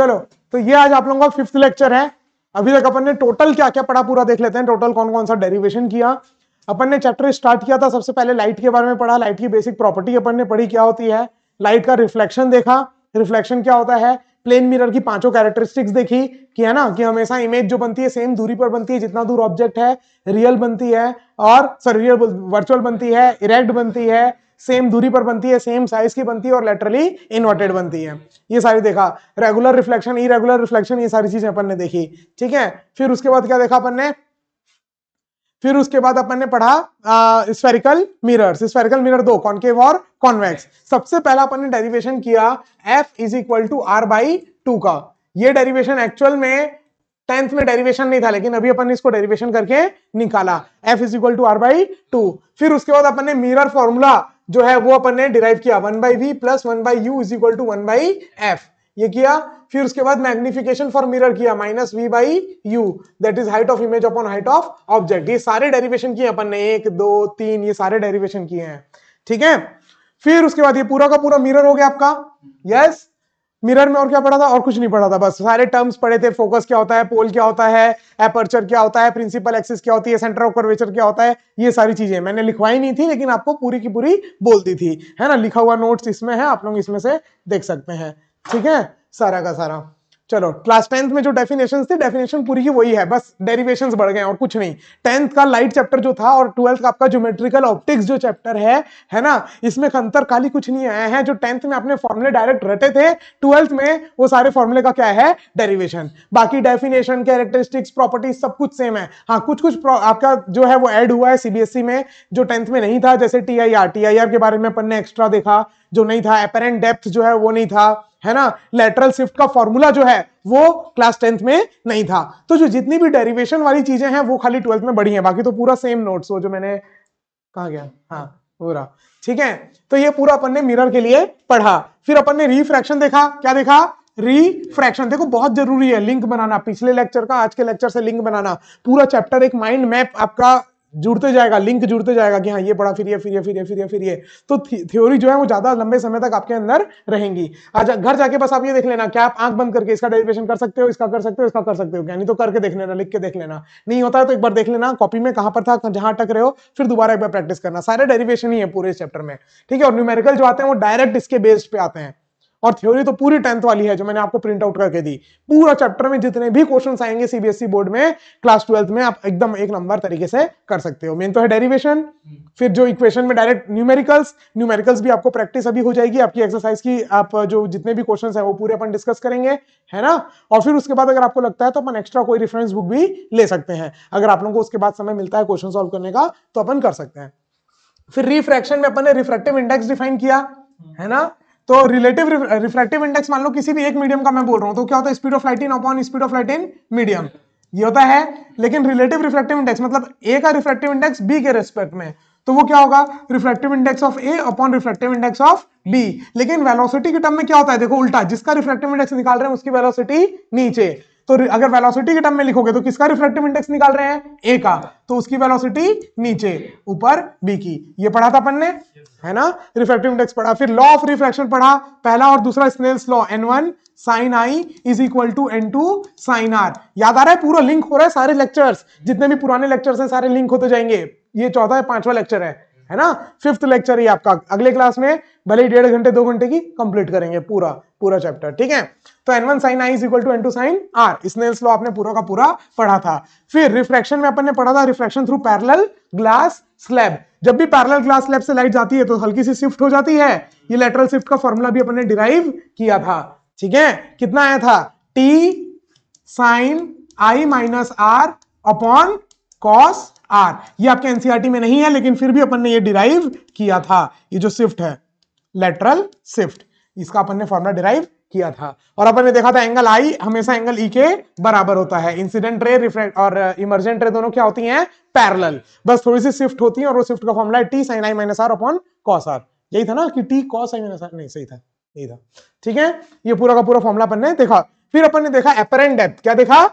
चलो तो ये आज आप लोगों का फिफ्थ लेक्चर है अभी तक अपन ने टोटल क्या क्या पढ़ा पूरा देख लेते हैं टोटल कौन कौन सा डेरिवेशन किया अपन ने चैप्टर स्टार्ट किया था सबसे पहले लाइट के बारे में पढ़ा लाइट की बेसिक प्रॉपर्टी अपन ने पढ़ी क्या होती है लाइट का रिफ्लेक्शन देखा रिफ्लेक्शन क्या होता है प्लेन मिरर की पांचों कैरेक्टरिस्टिक्स देखी कि है ना कि हमेशा इमेज जो बनती है सेम दूरी पर बनती है जितना दूर ऑब्जेक्ट है रियल बनती है और सर रियल वर्चुअल बनती है इरेक्ट बनती है सेम दूरी पर बनती है सेम साइज की बनती है और लेटरली इन्वर्टेड बनती है ये सारी देखा रेगुलर रिफ्लेक्शन इरेगुलर रिफ्लेक्शन ये सारी चीजें अपन ने देखी ठीक है फिर उसके बाद क्या देखा अपन ने फिर उसके बाद अपन ने पढ़ा स्फेरिकल मिरर्स स्फेरिकल मिरर दो कॉन्केव और कॉन्वेक्स सबसे पहला अपन ने डेरिवेशन किया f is equal to r by two का ये डेरिवेशन एक्चुअल में टेंथ में डेरिवेशन नहीं था लेकिन अभी अपन ने इसको डेरिवेशन करके निकाला f is equal to r by two फिर उसके बाद अपन ने मिरर फॉर्मूला जो है वो अपन ने डिराइव किया one by v plus one by you is equal to one by f ये किया फिर उसके बाद मैग्निफिकेशन फॉर मिरर किया minus v by u that is height of image upon height of object ये सारे डेरिवेशन किए अपन ने एक दो तीन ये सारे डेरिवेशन किए हैं ठीक है फिर उसके बाद ये पूरा का पूरा मिरर हो गया आपका यस yes? मिरर में और क्या पढ़ा था और कुछ नहीं पढ़ा था बस सारे टर्म्स पढ़े थे फोकस क्या होता है पोल क्या होता है एपर्चर क्या होता है प्रिंसिपल एक्सिस क्या होती है सेंटर ऑफ कर्वेचर क्या होता है ये सारी चीजें मैंने लिखवाई नहीं थी लेकिन आपको पूरी की पूरी बोल दी थी है ना लिखा हुआ नोट्स इसमें है आप लोग इसमें से देख सकते हैं ठीक है सारा का सारा चलो क्लास टेंथ में जो डेफिनेशन थी डेफिनेशन पूरी ही वही है बस डेरिवेशन बढ़ गए और कुछ नहीं टेंथ का लाइट चैप्टर जो था और ट्वेल्थ का आपका ज्योमेट्रिकल ऑप्टिक्स जो चैप्टर है है ना इसमें अंतर खाली कुछ नहीं आया है जो टेंथ में आपने फॉर्मुले डायरेक्ट रटे थे ट्वेल्थ में वो सारे फॉर्मुले का क्या है डेरिवेशन बाकी डेफिनेशन कैरेक्टरिस्टिक्स प्रॉपर्टीज सब कुछ सेम है हाँ कुछ कुछ आपका जो है वो एड हुआ है सीबीएसई e में जो टेंथ में नहीं था जैसे T I R T I R के बारे में अपन ने एक्स्ट्रा देखा जो नहीं था अपेरेंट डेप्थ जो है वो नहीं था है ना लेटरल शिफ्ट का फॉर्मूला जो है वो क्लास टेंथ में नहीं था तो जो जितनी भी डेरिवेशन वाली चीजें हैं वो खाली ट्वेल्थ में बढ़ी हैं बाकी तो पूरा सेम नोट्स वो जो मैंने कहा गया हाँ पूरा ठीक है तो ये पूरा अपन ने मिरर के लिए पढ़ा फिर अपन ने रिफ्रैक्शन देखा क्या देखा रिफ्रैक्शन देखो बहुत जरूरी है लिंक बनाना पिछले लेक्चर का आज के लेक्चर से लिंक बनाना पूरा चैप्टर एक माइंड मैप आपका जुड़ते जाएगा लिंक जुड़ते जाएगा कि हाँ ये पढ़ा फिर ये फिर ये फिर ये फिर ये फिर ये तो थ्योरी जो है वो ज्यादा लंबे समय तक आपके अंदर रहेंगी आज घर जाके बस आप ये देख लेना क्या आप आंख बंद करके इसका डेरिवेशन कर सकते हो इसका कर सकते हो इसका कर सकते हो क्या नहीं तो करके देख लेना लिख के देख लेना नहीं होता है तो एक बार देख लेना कॉपी में कहां पर था जहां टक रहे हो फिर दोबारा एक बार प्रैक्टिस करना सारे डेरिवेशन ही है पूरे चैप्टर में ठीक है और न्यूमेरिकल जो आते हैं वो डायरेक्ट इसके बेस्ड पे आते हैं और थ्योरी तो पूरी टेंथ वाली है जो मैंने आपको प्रिंट आउट करके दी पूरा चैप्टर में जितने भी क्वेश्चन आएंगे सीबीएसई बोर्ड e में क्लास ट्वेल्थ में आप एकदम एक नंबर तरीके से कर सकते हो मेन तो है डेरिवेशन फिर जो इक्वेशन में डायरेक्ट न्यूमेरिकल्स न्यूमेरिकल्स भी आपको प्रैक्टिस अभी हो जाएगी आपकी एक्सरसाइज की आप जो जितने भी क्वेश्चन है वो पूरे अपन डिस्कस करेंगे है ना और फिर उसके बाद अगर आपको लगता है तो अपन एक्स्ट्रा कोई रेफरेंस बुक भी ले सकते हैं अगर आप लोगों को उसके बाद समय मिलता है क्वेश्चन सोल्व करने का तो अपन कर सकते हैं फिर रिफ्रैक्शन में अपन ने रिफ्रेक्टिव इंडेक्स डिफाइन किया है ना तो रिलेटिव रिफ्लेक्टिव इंडेक्स मान लो किसी भी एक मीडियम का मैं बोल रहा हूं तो क्या होता है speed of light in upon speed of light in medium ये होता है लेकिन रिलेटिव रिफ्लेक्टिव इंडेक्स मतलब ए का रिफ्लेक्टिव इंडेक्स बी के रेस्पेक्ट में तो वो क्या होगा reflective index of A upon reflective index of B लेकिन वेलोसिटी के टर्म में क्या होता है देखो उल्टा जिसका रिफ्लेक्टिव इंडेक्स निकाल रहे हैं उसकी वेलोसिटी नीचे तो अगर वेलोसिटी के टर्म में लिखोगे तो किसका रिफ्लेक्टिव इंडेक्स निकाल रहे हैं ए का तो उसकी वेलोसिटी नीचे ऊपर बी की ये पढ़ा था अपन ने है ना रिफ्रैक्टिव इंडेक्स पढ़ा फिर लॉ ऑफ रिफ्लेक्शन पढ़ा पहला और दूसरा Snell's law n one sine i is equal to n two sine r याद आ रहा है पूरा लिंक हो रहा है सारे लेक्चर्स जितने भी पुराने लेक्चर्स हैं सारे लिंक होते जाएंगे ये चौथा है पांचवा लेक्चर है है ना फिफ्थ लेक्चर ही आपका अगले क्लास में भले ही डेढ़ घंटे दो घंटे की कंप्लीट करेंगे पूरा पूरा चैप्टर ठीक है तो n one sine i is equal to n two sine r इसने इस आपने पूरा का पूरा पढ़ा था फिर रिफ्रैक्शन में अपन ने पढ़ा था refraction through parallel glass slab जब भी पैरल ग्लास स्लैब से लाइट जाती है तो हल्की सी शिफ्ट हो जाती है ये लेटरल शिफ्ट का फॉर्मूला भी अपन ने डिराइव किया था ठीक है कितना आया था t sine i minus r upon cos r ये आपके एनसीआरटी e में नहीं है लेकिन फिर भी अपन ने ये डिराइव किया था ये जो शिफ्ट है लेटरल शिफ्ट इसका अपन ने फॉर्मुला डिराइव किया था और अपन ने देखा था एंगल आई हमेशा एंगल ई e के बराबर होता है इंसिडेंट रे रिफ्रेक्ट और इमरजेंट uh, रे दोनों क्या होती हैं पैरेलल बस थोड़ी सी शिफ्ट होती है और वो शिफ्ट का फॉर्मुला है t sine i minus r upon cos r यही था ना कि t cos i minus r नहीं सही था यही था ठीक है ये पूरा का पूरा फॉर्मुला अपन ने देखा फिर अपन ने देखा एपरेंट डेप्थ क्या देखा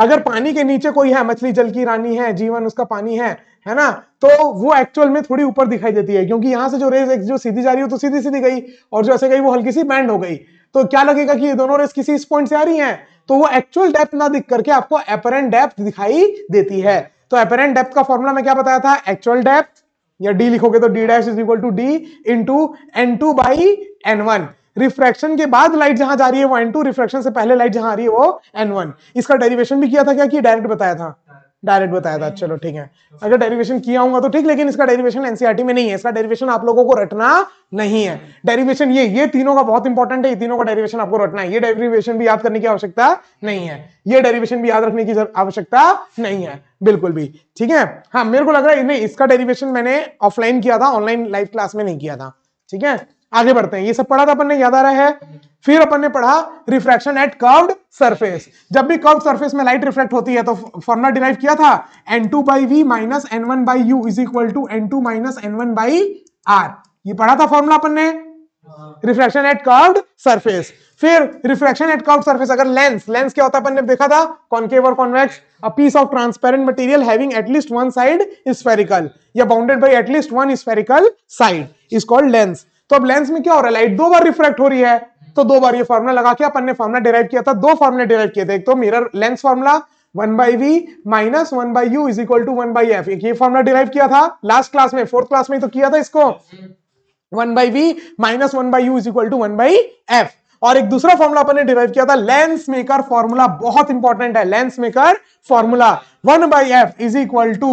अगर पानी के नीचे कोई है मछली जल की रानी है जीवन उसका पानी है है ना तो वो एक्चुअल में थोड़ी ऊपर दिखाई देती है क्योंकि यहाँ से जो रेस जो सीधी जा रही हो तो सीधी सीधी गई और जो ऐसे गई वो हल्की सी बैंड हो गई तो क्या लगेगा कि ये दोनों रेस किसी इस पॉइंट से आ रही है तो वो एक्चुअल डेप्थ ना दिख करके आपको अपेरेंट डेप्थ दिखाई देती है तो अपेरेंट डेप्थ का फॉर्मुला में क्या बताया था एक्चुअल डेप्थ या डी लिखोगे तो d dash is equal to d into n two by n one refraction के बाद लाइट जहां जा रही है वो एन टू रिफ्रैक्शन से पहले लाइट जहां आ रही है वो एन वन इसका डेरिवेशन भी किया था क्या कि डायरेक्ट बताया था डायरेक्ट बताया था चलो ठीक है अगर डेरिवेशन किया होगा तो ठीक लेकिन इसका डेरिवेशन एनसीआरटी e में नहीं है इसका डेरिवेशन आप लोगों को रटना नहीं है डेरिवेशन ये ये तीनों का बहुत इंपॉर्टेंट है ये तीनों का डेरिवेशन आपको रटना है ये डेरिवेशन भी याद करने की आवश्यकता नहीं है ये डेरिवेशन भी याद रखने की आवश्यकता नहीं है बिल्कुल भी ठीक है हाँ मेरे को लग रहा है इसका डेरिवेशन मैंने ऑफलाइन किया था ऑनलाइन लाइव क्लास में नहीं किया था ठीक है आगे बढ़ते हैं ये सब पढ़ा था तो अपन ने याद आ रहा है फिर अपन ने पढ़ा रिफ्रैक्शन एट कर्व्ड सरफेस जब भी कर्व्ड सरफेस में लाइट रिफ्रैक्ट होती है तो फॉर्मुला डिराइव किया था n two by we minus n one by you is equal to n two minus n one by r ये पढ़ा था फॉर्मुला अपन ने रिफ्रैक्शन एट कर्व्ड सरफेस फिर रिफ्रैक्शन एट कर्व्ड सरफेस अगर लेंस लेंस क्या होता है अपन ने देखा था कॉन्केव और convex a piece of transparent material having at least one side spherical या bounded by at least one spherical side is called lens तो अब लेंस में क्या हो रहा है लाइट दो बार रिफ्रैक्ट हो रही है तो दो बार ये फॉर्मुला लगा के अपन ने फॉर्मुला डिराइव किया था दो फॉर्मुले डिराइव किए थे एक तो mirror lens formula one by we minus one by you is equal to one by f एक ये फॉर्मुला डिराइव किया था लास्ट क्लास में फोर्थ क्लास में तो किया था इसको one by we minus one by you is equal to one by F और एक दूसरा फॉर्मुला अपन ने डिराइव किया था लेंस मेकर फॉर्मूला बहुत इंपॉर्टेंट है lens maker formula one by F is equal to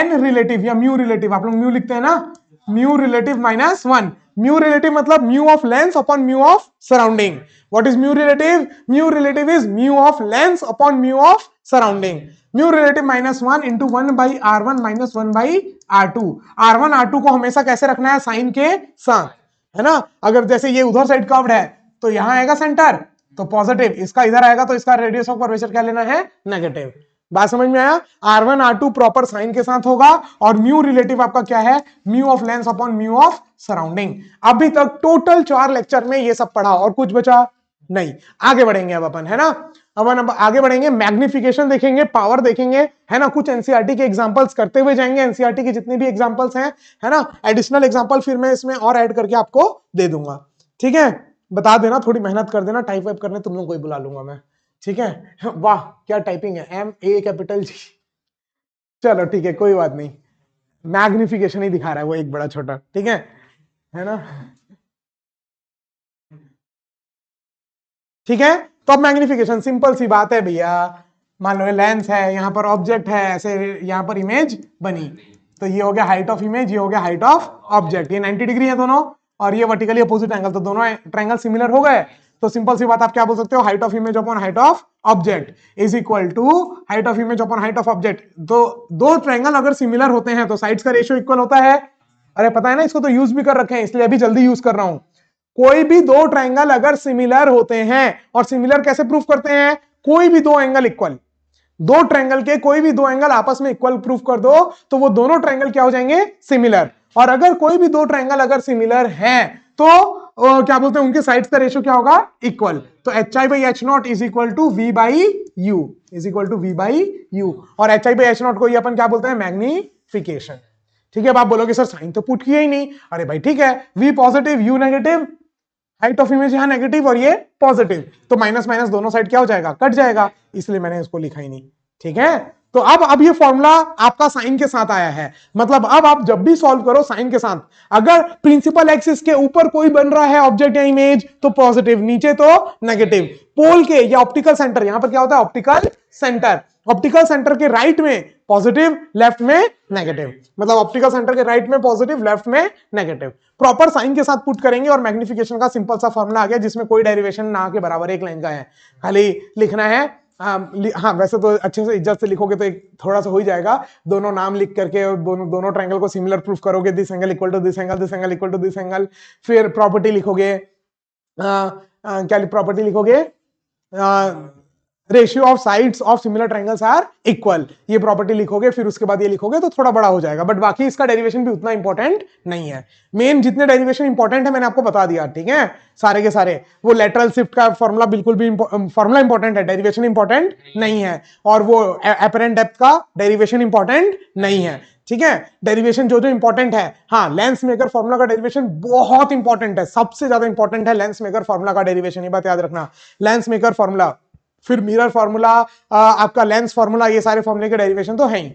N relative या म्यू रिलेटिव आप लोग म्यू लिखते हैं ना mu relative minus one mu relative मतलब mu of lens upon mu of surrounding what is mu relative mu relative is mu of lens upon mu of surrounding mu relative minus one into one by R one minus one by R two R one R two को हमेशा कैसे रखना है sign के साथ है ना अगर जैसे ये उधर साइड कर्व्ड है तो यहां आएगा सेंटर तो पॉजिटिव इसका इधर आएगा तो इसका रेडियस ऑफ कर्वेचर क्या लेना है नेगेटिव बात समझ में आया R one R two proper sign के साथ होगा और म्यू रिलेटिव आपका क्या है mu of lens upon mu of surrounding अभी तक टोटल चार लेक्चर में ये सब पढ़ा और कुछ बचा नहीं आगे बढ़ेंगे अब अपन है ना अब अब आगे बढ़ेंगे मैग्निफिकेशन देखेंगे पावर देखेंगे है ना कुछ एनसीआरटी e के एग्जांपल्स करते हुए जाएंगे एनसीआरटी e के जितने भी एग्जांपल्स हैं है ना एडिशनल एग्जांपल फिर मैं इसमें और ऐड करके आपको दे दूंगा ठीक है बता देना थोड़ी मेहनत कर देना टाइप वाइप करने तुम लोग को ही बुला लूंगा मैं ठीक है वाह क्या टाइपिंग है एम ए कैपिटल जी चलो ठीक है कोई बात नहीं मैग्निफिकेशन ही दिखा रहा है वो एक बड़ा छोटा ठीक है है ना ठीक है तो अब मैग्निफिकेशन सिंपल सी बात है भैया मान लो लेंस है यहाँ पर ऑब्जेक्ट है ऐसे यहाँ पर इमेज बनी तो ये हो गया हाइट ऑफ इमेज ये हो गया हाइट ऑफ ऑब्जेक्ट ये 90 डिग्री है दोनों और ये वर्टिकली अपोजिट एंगल तो दोनों ट्रायंगल सिमिलर हो गए तो सिंपल सी बात आप क्या बोल सकते हो height of image upon height of object is equal to height of image upon height of object तो दो ट्रायंगल अगर सिमिलर होते हैं तो साइड्स का रेशियो इक्वल होता है अरे पता है ना इसको तो यूज भी कर रखे हैं इसलिए अभी जल्दी यूज कर रहा हूं कोई भी दो ट्रायंगल अगर सिमिलर होते हैं और सिमिलर कैसे प्रूफ करते हैं कोई भी दो एंगल इक्वल दो ट्रायंगल के कोई भी दो एंगल आपस में इक्वल प्रूफ कर दो तो वो दोनों ट्रायंगल क्या हो जाएंगे सिमिलर और अगर कोई भी दो ट्रायंगल अगर सिमिलर है तो uh, क्या बोलते हैं उनके साइड्स का रेशियो क्या होगा इक्वल तो H I by H naught is equal to V by you is equal to V by U और H I by H naught को ये अपन क्या बोलते हैं मैग्निफिकेशन ठीक है अब आप बोलोगे सर साइन तो पुट किया ही नहीं अरे भाई ठीक है V positive U negative height of image यहाँ नेगेटिव और ये पॉजिटिव तो माइनस माइनस दोनों साइड क्या हो जाएगा कट जाएगा इसलिए मैंने इसको लिखा ही नहीं ठीक है तो अब अब ये फॉर्मूला आपका साइन के साथ आया है मतलब अब आप जब भी सॉल्व करो साइन के साथ अगर प्रिंसिपल एक्सिस के ऊपर कोई बन रहा है ऑब्जेक्ट या इमेज तो पॉजिटिव नीचे तो नेगेटिव पोल के या ऑप्टिकल सेंटर यहां पर क्या होता है ऑप्टिकल सेंटर ऑप्टिकल सेंटर के राइट में पॉजिटिव लेफ्ट में नेगेटिव मतलब ऑप्टिकल सेंटर के राइट में पॉजिटिव लेफ्ट में नेगेटिव प्रॉपर साइन के साथ पुट करेंगे और मैग्निफिकेशन का सिंपल सा फॉर्मूला आ गया जिसमें कोई डेरिवेशन ना के बराबर एक लाइन का है खाली लिखना है हाँ, हाँ वैसे तो अच्छे से इज्जत से लिखोगे तो एक थोड़ा सा हो ही जाएगा दोनों नाम लिख करके और दोनों दोनों ट्रैंगल को सिमिलर प्रूफ करोगे this angle equal to this angle this angle equal to this angle फिर प्रॉपर्टी लिखोगे आ, हाँ, आ, हाँ, क्या प्रॉपर्टी लिखोगे ratio of sides of similar triangles are equal ये प्रॉपर्टी लिखोगे फिर उसके बाद ये लिखोगे तो थोड़ा बड़ा हो जाएगा बट बाकी इसका डेरिवेशन भी उतना इंपॉर्टेंट नहीं है मेन जितने डेरिवेशन इंपॉर्टेंट है मैंने आपको बता दिया ठीक है सारे के सारे वो लेटरल शिफ्ट का फॉर्मुला बिल्कुल भी फॉर्मुला इंपॉर्टेंट है डेरिवेशन इंपॉर्टेंट नहीं है और वो एपरेंट डेप्थ का डेरिवेशन इंपॉर्टेंट नहीं है ठीक है डेरिवेशन जो जो इंपॉर्टेंट है हाँ लेंस मेकर फॉर्मुला का डेरिवेशन बहुत इंपॉर्टेंट है सबसे ज्यादा इंपॉर्टेंट है लेंस मेकर फॉर्मुला का डेरिवेशन ये बात याद रखना लेंस मेकर फॉर्मुला फिर मिरर फॉर्मूला आपका लेंस फॉर्मूला ये सारे फॉर्मूले के डेरिवेशन तो है ही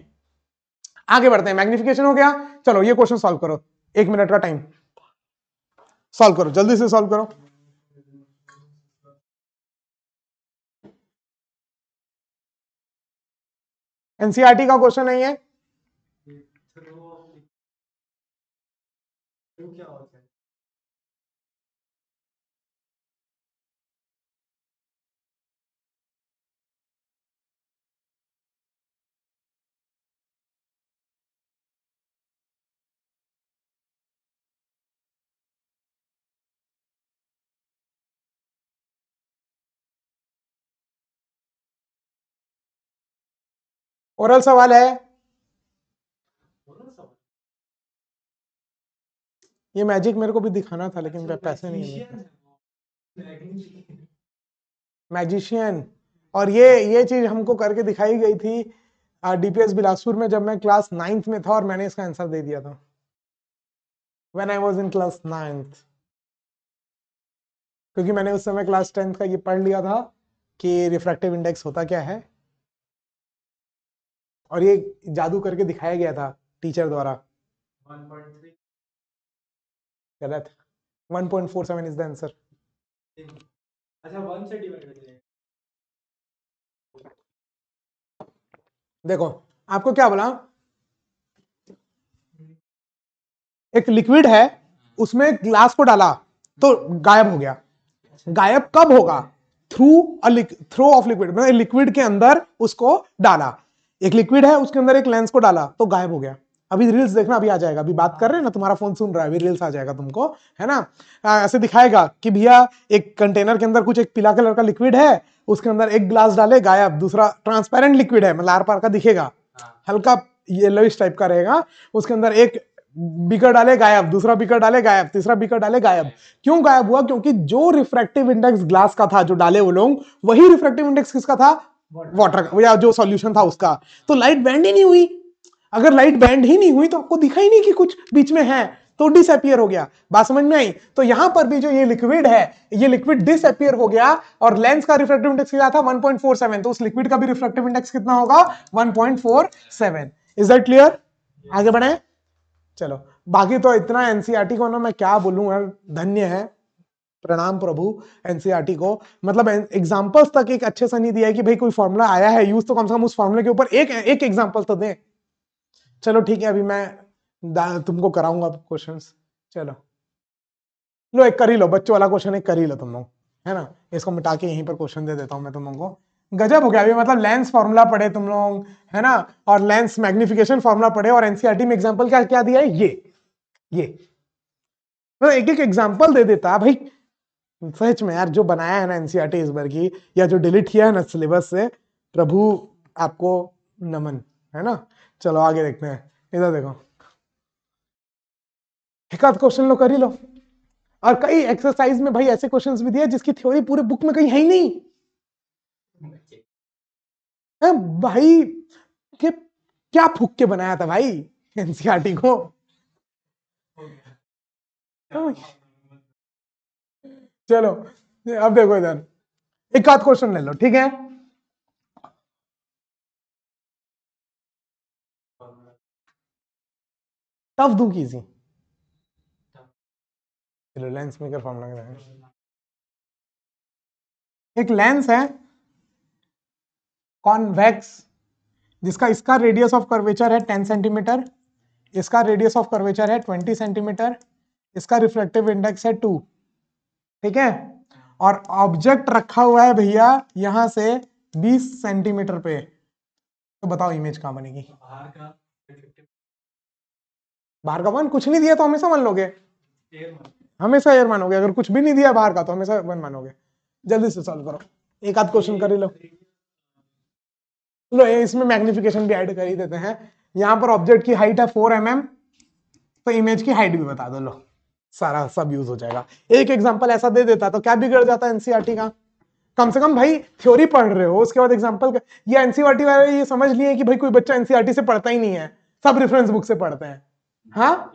आगे बढ़ते हैं मैग्निफिकेशन हो गया चलो ये क्वेश्चन सॉल्व करो एक मिनट का टाइम सॉल्व करो जल्दी से सॉल्व करो एनसीआरटी e का क्वेश्चन नहीं है ओरल सवाल है ये मैजिक मेरे को भी दिखाना था लेकिन पैसे नहीं मैजिशियन और ये ये चीज हमको करके दिखाई गई थी डीपीएस बिलासपुर में जब मैं क्लास नाइन्थ में था और मैंने इसका आंसर दे दिया था when I was in class ninth क्योंकि मैंने उस समय क्लास टेंथ का ये पढ़ लिया था कि रिफ्रैक्टिव इंडेक्स होता क्या है और ये जादू करके दिखाया गया था टीचर द्वारा गलत 1.47 इज द आंसर देखो आपको क्या बोला एक लिक्विड है उसमें ग्लास को डाला तो गायब हो गया अच्छा। गायब कब होगा थ्रू थ्रो ऑफ लिक्विड मतलब लिक्विड के अंदर उसको डाला एक लिक्विड है उसके अंदर एक लेंस को डाला तो गायब हो गया अभी रील्स देखना अभी आ जाएगा अभी बात कर रहे हैं ना तुम्हारा फोन सुन रहा है अभी रील्स आ जाएगा तुमको है ना आ, ऐसे दिखाएगा कि भैया एक कंटेनर के अंदर कुछ एक पीला कलर का लिक्विड है उसके अंदर एक ग्लास डाले गायब दूसरा ट्रांसपेरेंट लिक्विड है मतलब आर पार का दिखेगा हाँ। हल्का येलो टाइप का रहेगा उसके अंदर एक बिकर डाले गायब दूसरा बिकर डाले गायब तीसरा बिकर डाले गायब क्यों गायब हुआ क्योंकि जो रिफ्रेक्टिव इंडेक्स ग्लास का था जो डाले वो लोग वही रिफ्रेक्टिव इंडेक्स किसका था वाटर या जो सॉल्यूशन था उसका तो लाइट बैंड ही नहीं हुई अगर लाइट बैंड ही नहीं हुई तो आपको दिखा ही नहीं कि कुछ बीच में है तो डिसअपियर हो गया बात समझ में आई तो यहां पर भी जो ये लिक्विड है ये लिक्विड डिसअपियर हो गया और लेंस का रिफ्रेक्टिव इंडेक्स क्या था 1.47 तो उस लिक्विड का भी रिफ्रेक्टिव इंडेक्स कितना होगा 1.47 इज दैट क्लियर आगे बढ़े चलो बाकी तो इतना एनसीआरटी e को ना मैं क्या बोलूँ धन्य है प्रणाम प्रभु एनसीआरटी e को मतलब एग्जाम्पल्स तक एक अच्छे से नहीं दिया है कि भाई कोई फॉर्मूला आया है यूज तो कम से कम उस फॉर्मूले के ऊपर एक एक एग्जाम्पल तो दें चलो ठीक है अभी मैं तुमको कराऊंगा क्वेश्चन चलो लो एक कर ही लो बच्चों वाला क्वेश्चन एक कर ही लो तुम लोग है ना इसको मिटा के यहीं पर क्वेश्चन दे देता हूँ मैं तुम लोगों को गजब हो गया अभी मतलब लेंस फॉर्मूला पढ़े तुम लोग है ना और लेंस मैग्निफिकेशन फॉर्मूला पढ़े और एनसीआरटी e में एग्जाम्पल क्या क्या दिया है ये ये तो एक एक एग्जाम्पल दे देता भाई सच में यार जो बनाया है ना एनसीआर e इस बार की या जो डिलीट किया है ना सिलेबस से प्रभु आपको नमन है ना चलो आगे देखते हैं इधर देखो एक आध क्वेश्चन लो कर ही लो और कई एक्सरसाइज में भाई ऐसे क्वेश्चंस भी दिए जिसकी थ्योरी पूरे बुक में कहीं है ही नहीं है भाई के क्या फूक के बनाया था भाई एनसीआर e को चलो अब देखो इधर एक आध क्वेश्चन ले लो ठीक है टफ दू की इजी चलो लेंस मेकर फॉर्म लग रहा है एक लेंस है कॉन्वेक्स जिसका इसका रेडियस ऑफ कर्वेचर है टेन सेंटीमीटर इसका रेडियस ऑफ कर्वेचर है ट्वेंटी सेंटीमीटर इसका रिफ्लेक्टिव इंडेक्स है टू ठीक है और ऑब्जेक्ट रखा हुआ है भैया यहां से 20 सेंटीमीटर पे तो बताओ इमेज कहां बनेगी बाहर का वन कुछ नहीं दिया तो हमेशा मान लोगे हमेशा एयर मानोगे अगर कुछ भी नहीं दिया बाहर का तो हमेशा वन मानोगे जल्दी से सॉल्व करो एक आध क्वेश्चन कर लो लो इसमें मैग्निफिकेशन भी ऐड कर ही देते हैं यहां पर ऑब्जेक्ट की हाइट है फोर एम mm, तो इमेज की हाइट भी बता दो लो सारा सब यूज हो जाएगा एक एग्जाम्पल ऐसा दे देता तो क्या बिगड़ जाता है एनसीआरटी e का कम से कम भाई थ्योरी पढ़ रहे हो उसके बाद एग्जाम्पल ये एनसीआरटी e वाले ये समझ लिए कि भाई कोई बच्चा एनसीआरटी e से पढ़ता ही नहीं है सब रेफरेंस बुक से पढ़ते हैं हाँ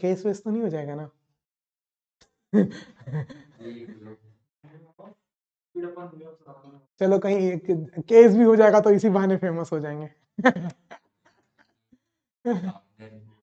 केस वेस तो नहीं हो जाएगा ना चलो कहीं एक केस भी हो जाएगा तो इसी बहाने फेमस हो जाएंगे चलो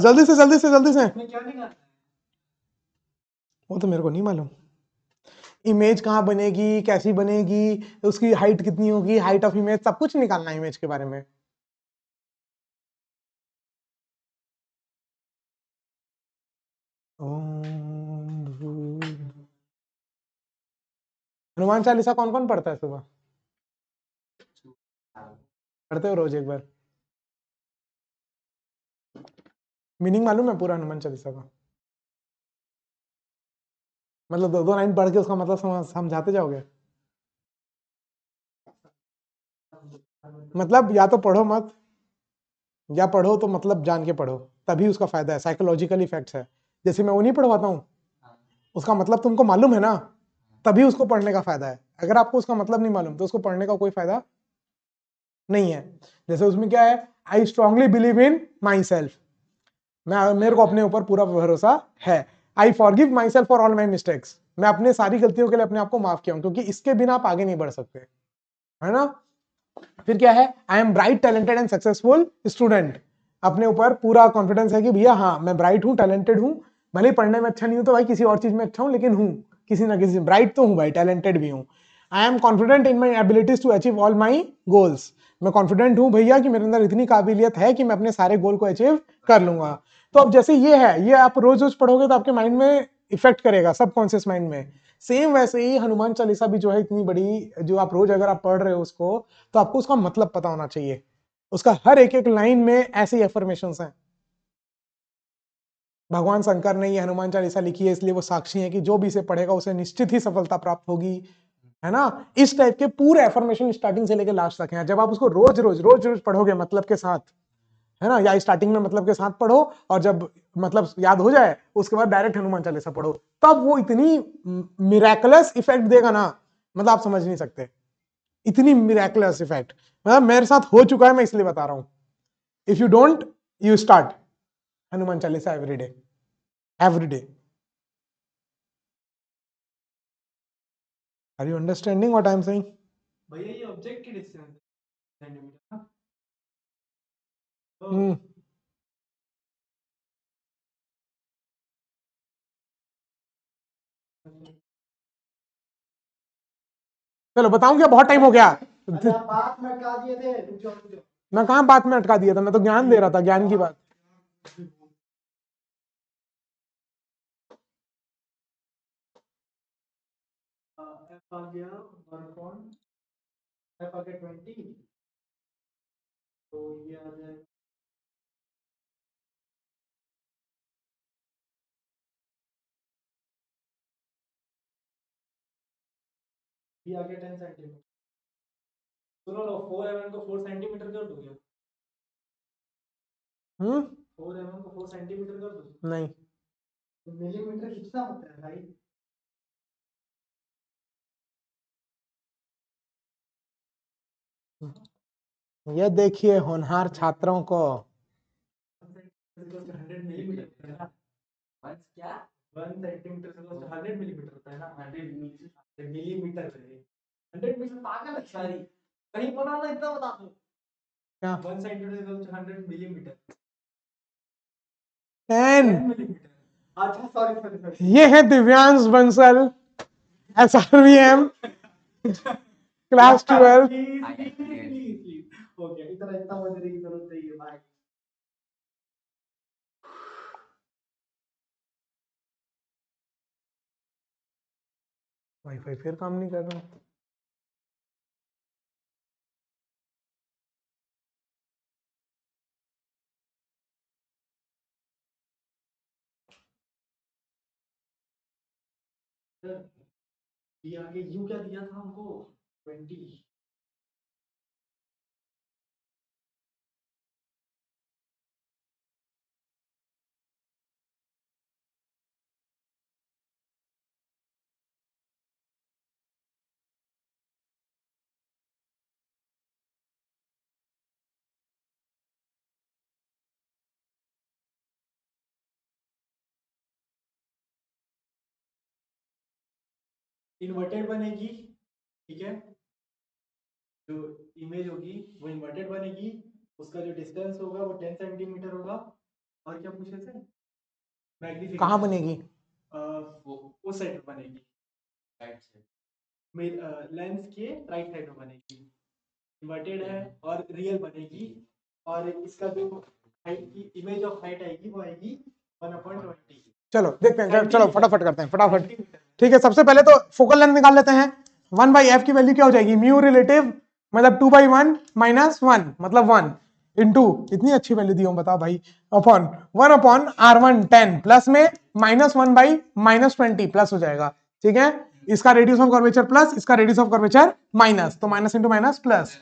जल्दी से जल्दी से जल्दी से वो तो मेरे को नहीं मालूम इमेज कहाँ बनेगी कैसी बनेगी उसकी हाइट कितनी होगी हाइट ऑफ इमेज सब कुछ निकालना है इमेज के बारे में हनुमान चालीसा कौन कौन पढ़ता है सुबह पढ़ते हो रोज एक बार मीनिंग मालूम है पूरा हनुमान चालीसा का मतलब दो दो लाइन पढ़ के उसका मतलब समझाते जाओगे मतलब या तो पढ़ो मत या पढ़ो तो मतलब जान के पढ़ो तभी उसका फायदा है साइकोलॉजिकल इफेक्ट है जैसे मैं वो नहीं पढ़वाता हूँ उसका मतलब तुमको मालूम है ना तभी उसको पढ़ने का फायदा है अगर आपको उसका मतलब नहीं मालूम तो उसको पढ़ने का कोई फायदा नहीं है जैसे उसमें क्या है I strongly believe in myself मैं मेरे को अपने ऊपर पूरा भरोसा है I forgive myself for all my mistakes मैं अपने सारी गलतियों के लिए अपने आप को माफ किया हूं क्योंकि इसके बिना आप आगे नहीं बढ़ सकते है ना फिर क्या है I am bright talented and successful student अपने ऊपर पूरा कॉन्फिडेंस है कि भैया हाँ मैं ब्राइट हूँ टैलेंटेड हूँ भले पढ़ने में अच्छा नहीं हूँ तो भाई किसी और चीज में अच्छा हूँ लेकिन हूँ किसी ना किसी ब्राइट तो हूँ भाई टैलेंटेड भी हूँ I am confident in my abilities to achieve all my goals मैं कॉन्फिडेंट हूँ भैया कि मेरे अंदर इतनी काबिलियत है कि मैं अपने सारे गोल को अचीव कर लूंगा तो अब जैसे ये है ये आप रोज रोज पढ़ोगे तो आपके माइंड में इफेक्ट करेगा सबकॉन्शियस माइंड में सेम वैसे ही हनुमान चालीसा भी जो है इतनी बड़ी जो आप रोज अगर आप पढ़ रहे हो उसको तो आपको उसका मतलब पता होना चाहिए उसका हर एक एक लाइन में ऐसी एफर्मेशन हैं भगवान शंकर ने ये हनुमान चालीसा लिखी है इसलिए वो साक्षी है कि जो भी इसे पढ़ेगा उसे निश्चित ही सफलता प्राप्त होगी है ना इस टाइप के पूरे एफर्मेशन स्टार्टिंग से लेकर लास्ट तक हैं जब आप उसको रोज रोज रोज रोज पढ़ोगे मतलब के साथ है ना या स्टार्टिंग में मतलब के साथ पढ़ो और जब मतलब याद हो जाए उसके बाद डायरेक्ट हनुमान चालीसा पढ़ो तब वो इतनी मिराकुलस इफेक्ट देगा ना मतलब आप समझ नहीं सकते इतनी मिराकुलस इफेक्ट मतलब मेरे साथ हो चुका है मैं इसलिए बता रहा हूं if you don't you start Hanuman Chalisa every day every day are you understanding what I am saying भैया ये ऑब्जेक्ट की डिस्टेंस है तो चलो बताऊं क्या बहुत टाइम हो गया मैं कहा अच्छा, बात में अटका दिया था मैं तो ज्ञान दे रहा था ज्ञान की बात हाँ, तो ये आ जाएगा ये टेन सेंटीमीटर सुनो लो फोर एम mm को फोर सेंटीमीटर कर फोर एम हम्म? mm को फोर सेंटीमीटर कर नहीं मिलीमीटर तो कितना होता है भाई देखिए होनहार छात्रों को मिलीमीटर होता है ना मिलीमीटर रहे हंड्रेड मीटर पागल है सारी कहीं बनाना इतना बता दो क्या one centimetre is hundred millimetre ten अच्छा सॉरी सॉरी ये है Divyansh Bansal S R V M class twelve okay इतना इतना मजे की जरूरत है वाईफाई फिर काम नहीं कर रहा ये आगे यू क्या दिया था हमको ट्वेंटी इन्वर्टेड बनेगी ठीक है जो इमेज होगी वो इन्वर्टेड बनेगी उसका जो डिस्टेंस होगा वो टेन सेंटीमीटर होगा और क्या पूछे से मैग्निफिकेशन बनेगी आ, वो साइड पर बनेगी राइट साइड लेंस के राइट साइड में बनेगी इन्वर्टेड है और रियल बनेगी और इसका जो हाइट की इमेज ऑफ हाइट आएगी वो आएगी वन अपॉइंट ट्वेंटी चलो देखते हैं चलो फटाफट करते हैं फटाफट ठीक है सबसे पहले तो फोकल लेंथ निकाल लेते हैं वन बाई एफ की वैल्यू क्या हो जाएगी म्यू रिलेटिव मतलब two by one minus one मतलब वन इंटू इतनी अच्छी वैल्यू दी हूं बताओ भाई upon one upon R one ten plus में minus one by minus twenty plus हो जाएगा ठीक है इसका रेडियस ऑफ कर्वेचर प्लस इसका रेडियस ऑफ कर्वेचर माइनस तो माइनस इंटू माइनस प्लस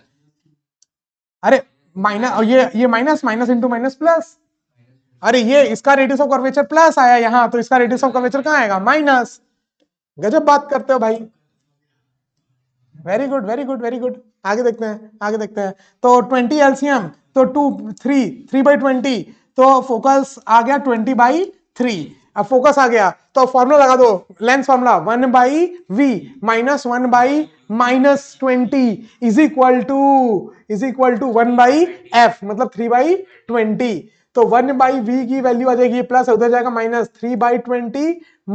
अरे माइनस ये ये minus minus into minus plus अरे ये इसका रेडियस ऑफ कर्वेचर प्लस आया यहाँ तो इसका रेडियस ऑफ कर्वेचर कहाँ आएगा माइनस गजब बात करते हो भाई very good very good very good आगे देखते हैं आगे देखते हैं तो ट्वेंटी एलसीएम तो two three three by twenty तो फोकस आ गया ट्वेंटी बाई थ्री अब फोकस आ गया तो फॉर्मूला लगा दो lens formula one by we minus one by minus twenty is equal to is equal to one by F मतलब थ्री बाई ट्वेंटी तो वन बाई वी की वैल्यू आ जाएगी प्लस उधर जाएगा minus three by twenty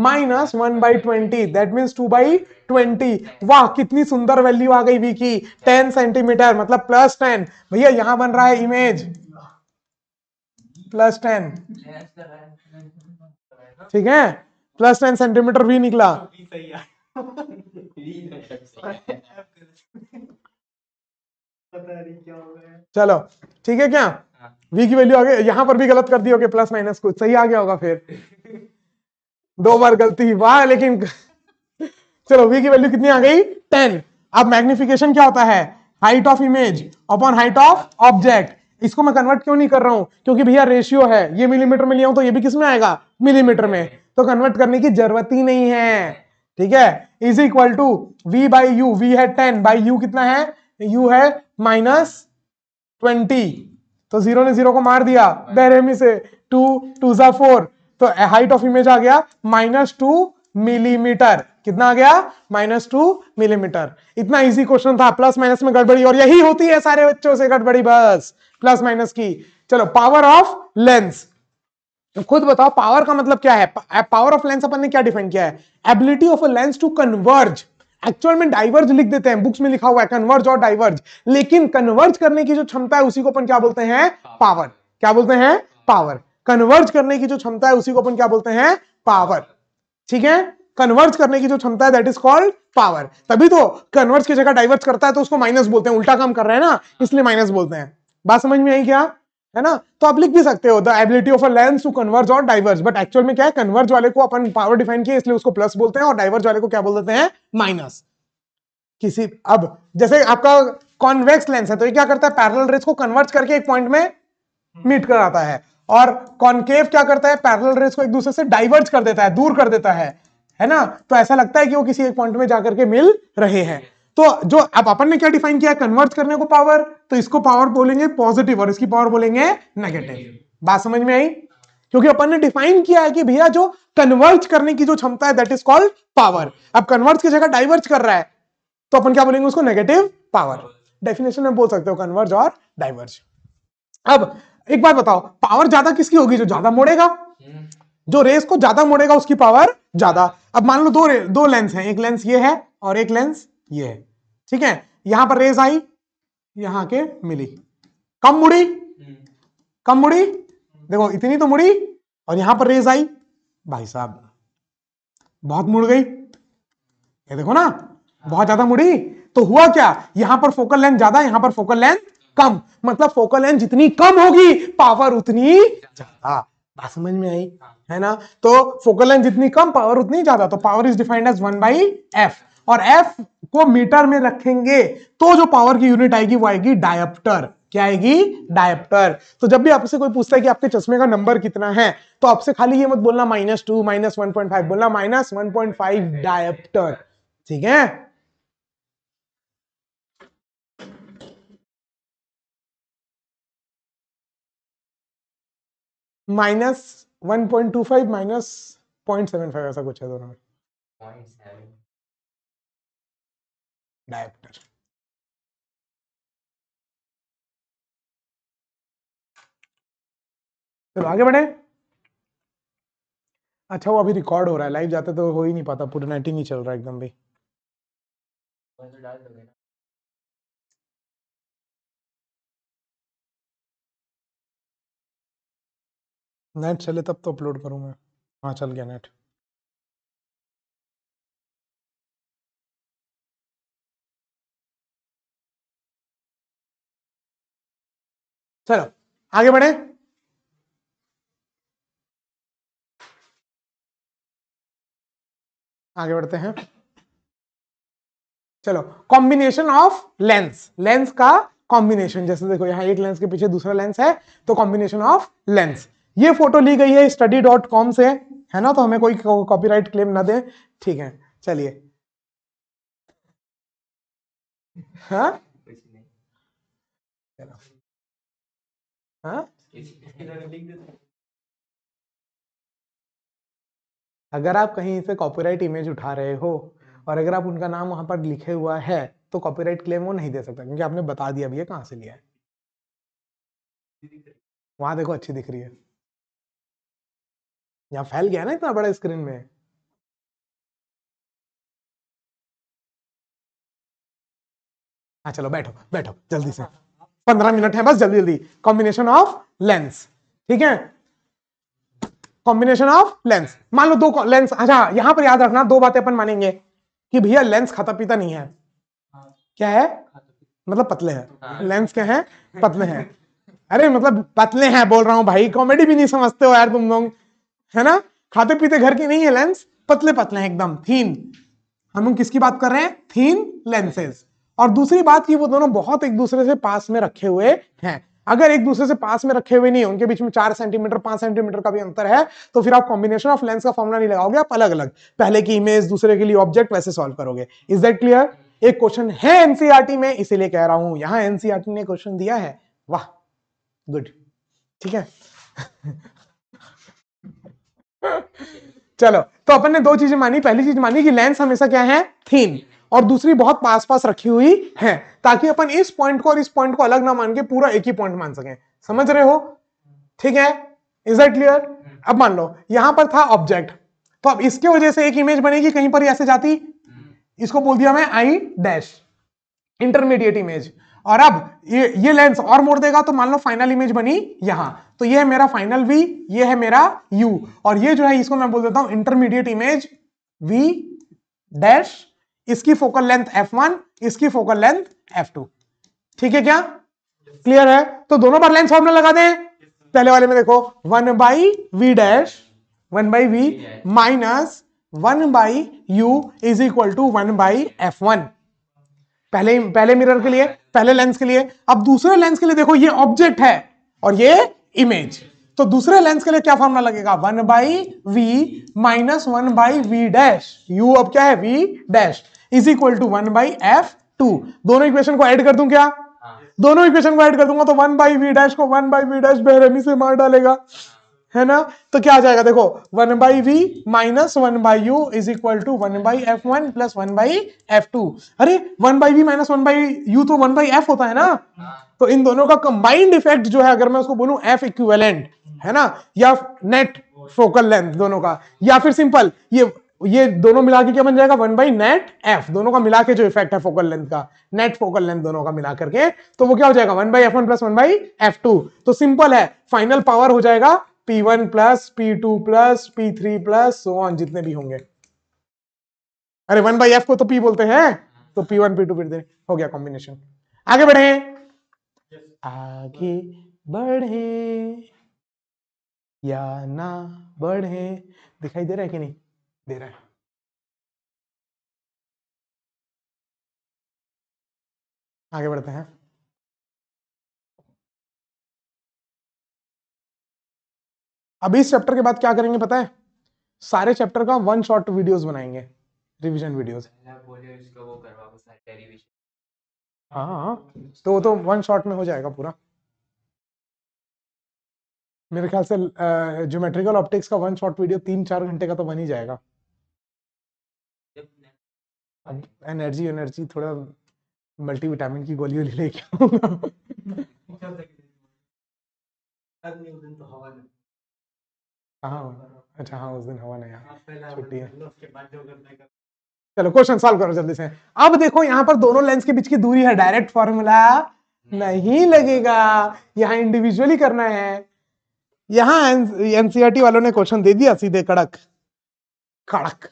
minus one by twenty that means two by twenty वाह कितनी सुंदर value आ गई वी की टेन सेंटीमीटर मतलब प्लस टेन भैया यहां बन रहा है इमेज प्लस टेन ठीक है प्लस टेन सेंटीमीटर भी निकला चलो ठीक है क्या v की वैल्यू आ गई यहां पर भी गलत कर दी होगी प्लस माइनस कुछ सही आ गया होगा फिर दो बार गलती वाह लेकिन चलो वी की वैल्यू कितनी आ गई टेन अब मैग्निफिकेशन क्या होता है height of image upon height of object इसको मैं कन्वर्ट क्यों नहीं कर रहा हूं क्योंकि भैया रेशियो है ये मिलीमीटर में लिया हूं तो ये भी किस में आएगा मिलीमीटर में तो कन्वर्ट करने की जरूरत ही नहीं है ठीक है is equal to V by U V है टेन बाई यू कितना है यू है माइनस ट्वेंटी तो जीरो ने जीरो को मार दिया बेरेमी से टू टू जा फोर तो हाइट ऑफ इमेज आ गया माइनस टू मिलीमीटर कितना आ गया माइनस टू मिलीमीटर इतना इजी क्वेश्चन था प्लस माइनस में गड़बड़ी और यही होती है सारे बच्चों से गड़बड़ी बस प्लस माइनस की चलो पावर ऑफ लेंस खुद बताओ पावर का मतलब क्या है पावर ऑफ लेंस अपन ने क्या डिफाइन किया है ability of a lens to converge actual में डाइवर्ज लिख देते हैं बुक्स में लिखा हुआ है कन्वर्ज और डाइवर्ज लेकिन कन्वर्ज करने की जो क्षमता है उसी को अपन क्या बोलते हैं पावर क्या बोलते हैं पावर कन्वर्ज करने की जो क्षमता है उसी को अपन क्या बोलते हैं पावर ठीक है कन्वर्ज करने की जो क्षमता है दैट इज कॉल्ड पावर तभी तो कन्वर्ज की जगह डाइवर्ज करता है तो उसको माइनस बोलते हैं उल्टा काम कर रहे हैं ना इसलिए माइनस बोलते हैं बात समझ में आई क्या है ना तो आप लिख भी सकते हो the ability of a lens to converge और डाइवर्स बट एक्चुअल में क्या है कन्वर्ज वाले को अपन पावर डिफाइन किया इसलिए उसको प्लस बोलते हैं और डाइवर्स वाले को क्या बोल देते हैं माइनस किसी अब जैसे आपका कॉन्वेक्स लेंस है तो ये क्या करता है पैरल रेस को कन्वर्ज करके एक पॉइंट में मीट कराता है और कॉन्केव क्या करता है पैरल रेस को एक दूसरे से डाइवर्ज कर देता है दूर कर देता है है ना तो ऐसा लगता है कि वो किसी एक पॉइंट में जाकर के मिल रहे हैं तो जो अब अपन ने क्या डिफाइन किया कन्वर्ट करने को पावर तो इसको पावर बोलेंगे पॉजिटिव और इसकी पावर बोलेंगे नेगेटिव बात समझ में आई क्योंकि अपन ने डिफाइन किया है कि भैया जो कन्वर्ट करने की जो क्षमता है दैट इज कॉल्ड पावर अब कन्वर्ट की जगह डाइवर्ट कर रहा है तो अपन क्या बोलेंगे उसको नेगेटिव पावर डेफिनेशन में बोल सकते हो कन्वर्ज और डाइवर्ज अब एक बात बताओ पावर ज्यादा किसकी होगी जो ज्यादा मोड़ेगा जो रेस को ज्यादा मोड़ेगा उसकी पावर ज्यादा अब मान लो दो दो लेंस हैं एक लेंस ये है और एक लेंस ये है ठीक है यहां पर रेज आई यहां के मिली कम मुड़ी कम मुड़ी देखो इतनी तो मुड़ी और यहां पर रेज आई भाई साहब बहुत मुड़ गई ये देखो ना बहुत ज्यादा मुड़ी तो हुआ क्या यहां पर फोकल लेंथ ज्यादा यहां पर फोकल लेंथ कम मतलब फोकल लेंथ जितनी कम होगी पावर उतनी ज्यादा बात समझ में आई हाँ। है ना तो फोकल लेंथ जितनी कम पावर उतनी ज्यादा तो power is defined as one by F और एफ को मीटर में रखेंगे तो जो पावर की यूनिट आएगी वो आएगी डायप्टर क्या आएगी डायप्टर तो जब भी आपसे कोई पूछता है कि आपके चश्मे का नंबर कितना है तो आपसे खाली ये मत बोलना minus two minus one point five बोलना minus one point five dioptre ठीक है minus one point two five minus point seven five ऐसा कुछ है दोनों में diameter. चलो आगे बढ़े अच्छा वो अभी रिकॉर्ड हो रहा है लाइव जाता तो हो ही नहीं पाता पूरा नेटिंग ही चल रहा है एकदम भी नेट चले तब तो अपलोड करूँ मैं हाँ चल गया नेट चलो आगे बढ़े आगे बढ़ते हैं चलो कॉम्बिनेशन ऑफ लेंस लेंस का कॉम्बिनेशन जैसे देखो यहां एक लेंस के पीछे दूसरा लेंस है तो कॉम्बिनेशन ऑफ लेंस ये फोटो ली गई है स्टडी डॉट कॉम से है ना तो हमें कोई कॉपीराइट क्लेम ना दे ठीक है चलिए हाँ हाँ अगर आप कहीं से कॉपीराइट इमेज उठा रहे हो और अगर आप उनका नाम वहां पर लिखे हुआ है तो कॉपीराइट क्लेम वो नहीं दे सकता क्योंकि आपने बता दिया भैया कहाँ से लिया है वहां देखो अच्छी दिख रही है यहाँ फैल गया ना इतना बड़ा स्क्रीन में हाँ चलो बैठो बैठो जल्दी से पंद्रह मिनट है बस जल्दी जल्दी कॉम्बिनेशन ऑफ लेंस ठीक है कॉम्बिनेशन ऑफ लेंस मान लो दो लेंस अच्छा यहां पर याद रखना दो बातें अपन मानेंगे कि भैया लेंस खाता पीता नहीं है क्या है मतलब पतले हैं लेंस क्या है पतले हैं अरे मतलब पतले हैं बोल रहा हूँ भाई कॉमेडी भी नहीं समझते हो यार तुम लोग है ना खाते पीते घर की नहीं है लेंस पतले पतले हैं एकदम थीन हम किसकी बात कर रहे हैं थीन लेंसेज और दूसरी बात की वो दोनों बहुत एक दूसरे से पास में रखे हुए हैं अगर एक दूसरे से पास में रखे हुए नहीं उनके बीच में चार सेंटीमीटर पांच सेंटीमीटर का भी अंतर है तो फिर आप कॉम्बिनेशन ऑफ लेंस का फॉर्मुला नहीं लगाओगे आप अलग अलग पहले की इमेज दूसरे के लिए ऑब्जेक्ट वैसे सॉल्व करोगे इज दैट क्लियर एक क्वेश्चन है एनसीआरटी e में इसीलिए कह रहा हूं यहां एनसीआरटी e ने क्वेश्चन दिया है वाह गुड ठीक है चलो तो अपन ने दो चीजें मानी पहली चीज मानी कि लेंस हमेशा क्या है थीम और दूसरी बहुत पास पास रखी हुई है ताकि अपन इस पॉइंट को और इस पॉइंट को अलग ना मान के पूरा एक ही पॉइंट मान सके समझ रहे हो ठीक है इज दट क्लियर अब मान लो यहां पर था ऑब्जेक्ट तो अब इसके वजह से एक इमेज बनेगी कहीं पर ऐसे जाती इसको बोल दिया मैं आई डैश इंटरमीडिएट इमेज और अब ये ये लेंस और मोड़ देगा तो मान लो फाइनल इमेज बनी यहां तो ये है मेरा फाइनल वी ये है मेरा यू और ये जो है इसको मैं बोल देता हूं इंटरमीडिएट इमेज वी डैश इसकी फोकल लेंथ f1 इसकी फोकल लेंथ f2 ठीक है क्या क्लियर है तो दोनों बार लेंथ फॉर्मूला लगा दें पहले वाले में देखो one by V dash one by we minus one by you is equal to one by F one पहले पहले मिरर के लिए पहले लेंस के लिए अब दूसरे लेंस के लिए देखो ये ऑब्जेक्ट है और ये इमेज तो दूसरे लेंस के लिए क्या फॉर्मुला लगेगा one by we minus one by V dash U अब क्या है V dash is equal to one by F two दोनों इक्वेशन को ऐड कर दूं क्या दोनों इक्वेशन को ऐड कर दूंगा तो वन बाई वी डैश को वन बाई वी डैश बेरहमी से मार डालेगा है ना तो क्या आ जाएगा देखो one by we minus one by you is equal to one by F one plus one by F two अरे one by we minus one by U तो वन बाई एफ होता है ना तो इन दोनों का कंबाइंड इफेक्ट जो है अगर मैं उसको बोलूं एफ इक्विवेलेंट है ना या नेट फोकल लेंथ दोनों का या फिर सिंपल ये ये दोनों मिला के क्या बन जाएगा वन बाई नेट एफ दोनों का मिला के जो इफेक्ट है फोकल लेंथ का नेट फोकल लेंथ दोनों का मिला करके तो वो क्या हो जाएगा one by F one plus one by F two तो सिंपल है फाइनल पावर हो जाएगा P one plus P two plus P three plus so on जितने भी होंगे अरे वन बाई एफ को तो पी बोलते हैं तो P one P two P three हो गया कॉम्बिनेशन आगे बढ़े आगे बढ़े या ना बढ़े दिखाई दे रहा है कि नहीं दे रहा है आगे बढ़ते हैं अभी इस चैप्टर के बाद क्या करेंगे पता है सारे चैप्टर का वन शॉर्ट वीडियोस बनाएंगे रिवीजन वीडियोस हाँ, हाँ, हाँ तो वो तो वन शॉट में हो जाएगा पूरा मेरे ख्याल से ज्योमेट्रिकल ऑप्टिक्स का वन शॉट वीडियो तीन चार घंटे का तो बन ही जाएगा अब एनर्जी एनर्जी थोड़ा मल्टीविटामिन की गोली वोली लेके हाँ, हाँ अच्छा हाँ उस दिन हवा नहीं छुट्टी है चलो क्वेश्चन सॉल्व करो जल्दी से अब देखो यहाँ पर दोनों लेंस के बीच की दूरी है डायरेक्ट फॉर्मूला नहीं लगेगा यहाँ इंडिविजुअली करना है यहाँ एनसीआरटी e वालों ने क्वेश्चन दे दिया सीधे कड़क कड़क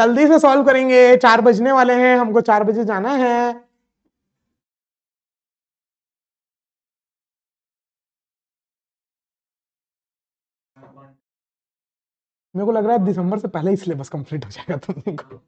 जल्दी से सॉल्व करेंगे चार बजने वाले हैं हमको चार बजे जाना है मेरे को लग रहा है दिसंबर से पहले ही सिलेबस कंप्लीट हो जाएगा तुम को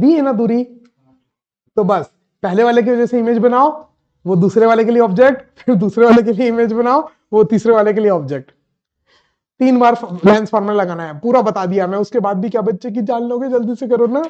दी है ना दूरी तो बस पहले वाले की वजह से इमेज बनाओ वो दूसरे वाले के लिए ऑब्जेक्ट फिर दूसरे वाले के लिए इमेज बनाओ वो तीसरे वाले के लिए ऑब्जेक्ट तीन बार लेंस फॉर्मेट लगाना है पूरा बता दिया मैं उसके बाद भी क्या बच्चे की जान लोगे जल्दी से करो ना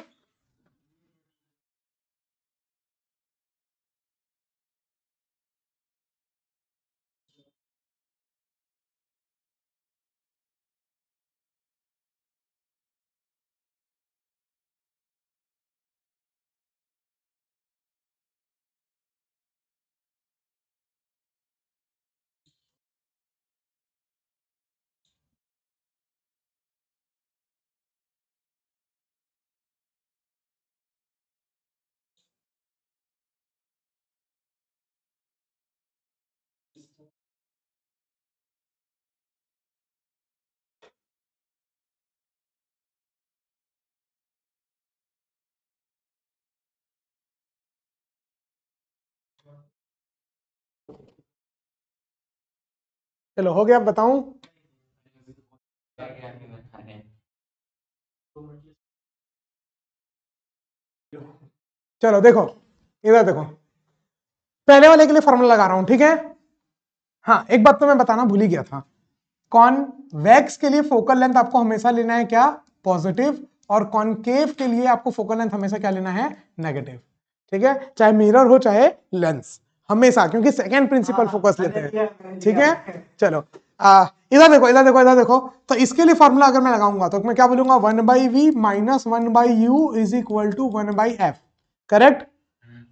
चलो हो गया बताऊं चलो देखो इधर देखो पहले वाले के लिए फॉर्मूला लगा रहा हूं ठीक है हाँ एक बात तो मैं बताना भूल ही गया था वैक्स के लिए फोकल लेंथ आपको हमेशा लेना है क्या पॉजिटिव और कॉनकेव के लिए आपको फोकल लेंथ हमेशा क्या लेना है नेगेटिव ठीक है चाहे मिरर हो चाहे लेंस हमेशा क्योंकि सेकेंड प्रिंसिपल फोकस लेते हैं ठीक है चलो इधर देखो इधर देखो इधर देखो तो इसके लिए फॉर्मूला अगर मैं लगाऊंगा तो मैं क्या बोलूंगा one by we minus one by you is equal to one by F correct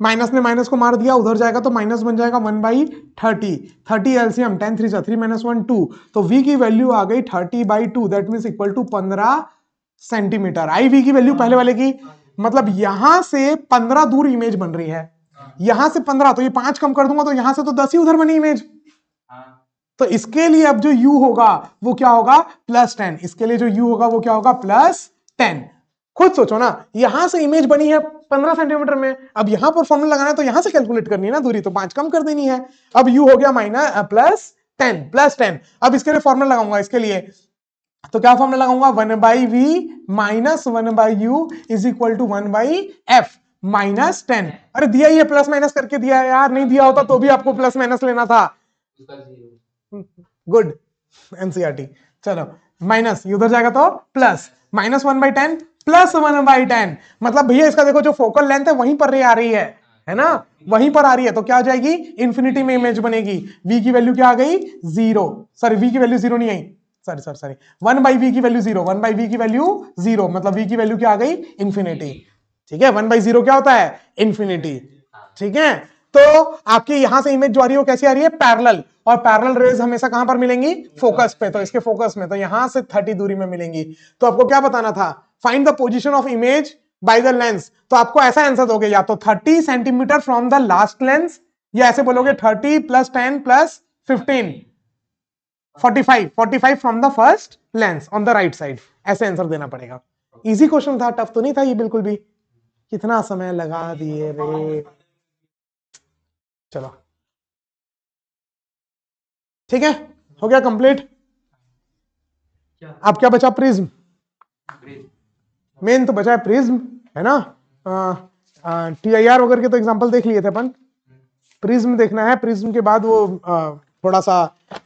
minus ने माइनस को मार दिया उधर जाएगा तो माइनस बन जाएगा one by thirty thirty LCM ten three three minus one two तो वी की वैल्यू आ गई thirty by two that mean equal to पंद्रह सेंटीमीटर आई वी की वैल्यू हाँ। पहले वाले की मतलब यहां से पंद्रह दूर इमेज बन रही है यहां से पंद्रह तो ये पांच कम कर दूंगा तो यहां से तो दस ही उधर बनी इमेज हाँ। तो इसके लिए अब जो u होगा वो क्या होगा प्लस टेन इसके लिए जो u होगा वो क्या होगा प्लस टेन खुद सोचो ना यहां से इमेज बनी है पंद्रह सेंटीमीटर में अब यहां पर फॉर्मूला लगाना है तो यहां से कैलकुलेट करनी है ना दूरी तो पांच कम कर देनी है अब u हो गया minus plus ten plus ten अब इसके लिए फॉर्मूला लगाऊंगा इसके लिए तो क्या फॉर्मूला लगाऊंगा one by we minus one by you is equal to one by F minus hmm, ten अरे दिया ही है प्लस माइनस करके दिया है यार नहीं दिया होता तो भी आपको प्लस माइनस लेना था गुड एनसीआरटी e चलो माइनस उधर जाएगा तो plus minus one by ten plus one by ten मतलब भैया इसका देखो जो फोकल लेंथ है वहीं पर आ रही है है ना वहीं पर आ रही है तो क्या हो जाएगी इन्फिनिटी में इमेज बनेगी वी की वैल्यू क्या आ गई जीरो सॉरी वी की वैल्यू जीरो नहीं आई sorry sorry sorry one by V की value zero one by V की वैल्यू जीरो मतलब वी की वैल्यू क्या आ गई इन्फिनिटी ठीक है वन बाई जीरो क्या होता है इन्फिनिटी ठीक है तो आपकी यहां से इमेज जो आ रही है वो कैसी आ रही है पैरल और पैरल रेज हमेशा कहां पर मिलेंगी फोकस पे तो इसके फोकस में तो यहां से थर्टी दूरी में मिलेंगी तो आपको क्या बताना था find the position of image by the lens तो आपको ऐसा आंसर दोगे या तो thirty centimetre from the last lens या ऐसे बोलोगे thirty plus ten plus fifteen 45 45 from the first lens on the right side ऐसे आंसर देना पड़ेगा इजी क्वेश्चन था टफ तो नहीं था ये बिल्कुल भी कितना समय लगा दिए रे चलो ठीक है हो गया कंप्लीट अब क्या बचा प्रिज्म मेन तो बचा है प्रिज्म है ना टी आई आर वगैरह के तो एग्जांपल देख लिए थे अपन हम्म। प्रिज्म देखना है प्रिज्म के बाद वो आ, थोड़ा सा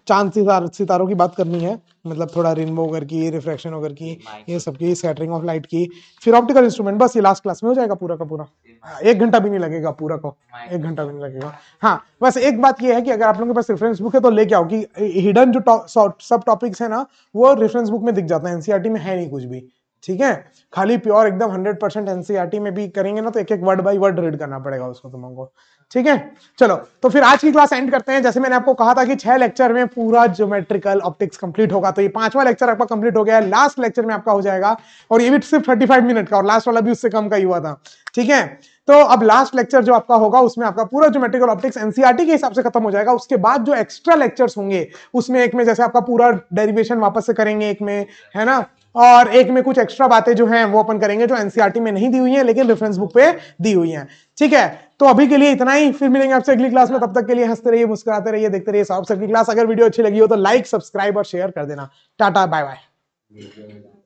चांद सितार सितारों की बात करनी है मतलब थोड़ा रेनबो वगैरह की रिफ्रेक्शन वगैरह की ये सब की स्कैटरिंग ऑफ लाइट की फिर ऑप्टिकल इंस्ट्रूमेंट बस ये लास्ट क्लास में हो जाएगा पूरा का पूरा हाँ, एक घंटा भी नहीं लगेगा पूरा को एक घंटा भी नहीं लगेगा हाँ बस एक बात ये है कि अगर आप लोगों के पास रेफरेंस बुक है तो लेके आओ कि हिडन जो सब टॉपिक्स है ना वो रेफरेंस बुक में दिख जाता है एनसीआरटी में है नहीं कुछ भी ठीक है खाली प्योर एकदम हंड्रेड परसेंट एनसीआरटी में भी करेंगे ना तो एक एक वर्ड बाई वर्ड रीड करना पड़ेगा उसको तुम तुमको ठीक है चलो तो फिर आज की क्लास एंड करते हैं जैसे मैंने आपको कहा था कि छह लेक्चर में पूरा ज्योमेट्रिकल ऑप्टिक्स कंप्लीट होगा तो ये पांचवा लेक्चर आपका कंप्लीट हो गया है लास्ट लेक्चर में आपका हो जाएगा और ये भी सिर्फ 35 मिनट का और लास्ट वाला भी उससे कम का ही हुआ था ठीक है तो अब लास्ट लेक्चर जो आपका होगा उसमें आपका पूरा ज्योमेट्रिकल ऑप्टिक्स एनसीआरटी के हिसाब से खत्म हो जाएगा उसके बाद जो एक्स्ट्रा लेक्चर्स होंगे उसमें एक में जैसे आपका पूरा डेरिवेशन वापस से करेंगे एक में है ना और एक में कुछ एक्स्ट्रा बातें जो हैं वो अपन करेंगे जो एनसीईआरटी e में नहीं दी हुई हैं लेकिन रेफरेंस बुक पे दी हुई हैं ठीक है तो अभी के लिए इतना ही फिर मिलेंगे आपसे अगली क्लास में तब तक के लिए हंसते रहिए मुस्कुराते रहिए देखते रहिए सबसे सबकी क्लास अगर वीडियो अच्छी लगी हो तो लाइक सब्सक्राइब और शेयर कर देना टाटा बाय बाय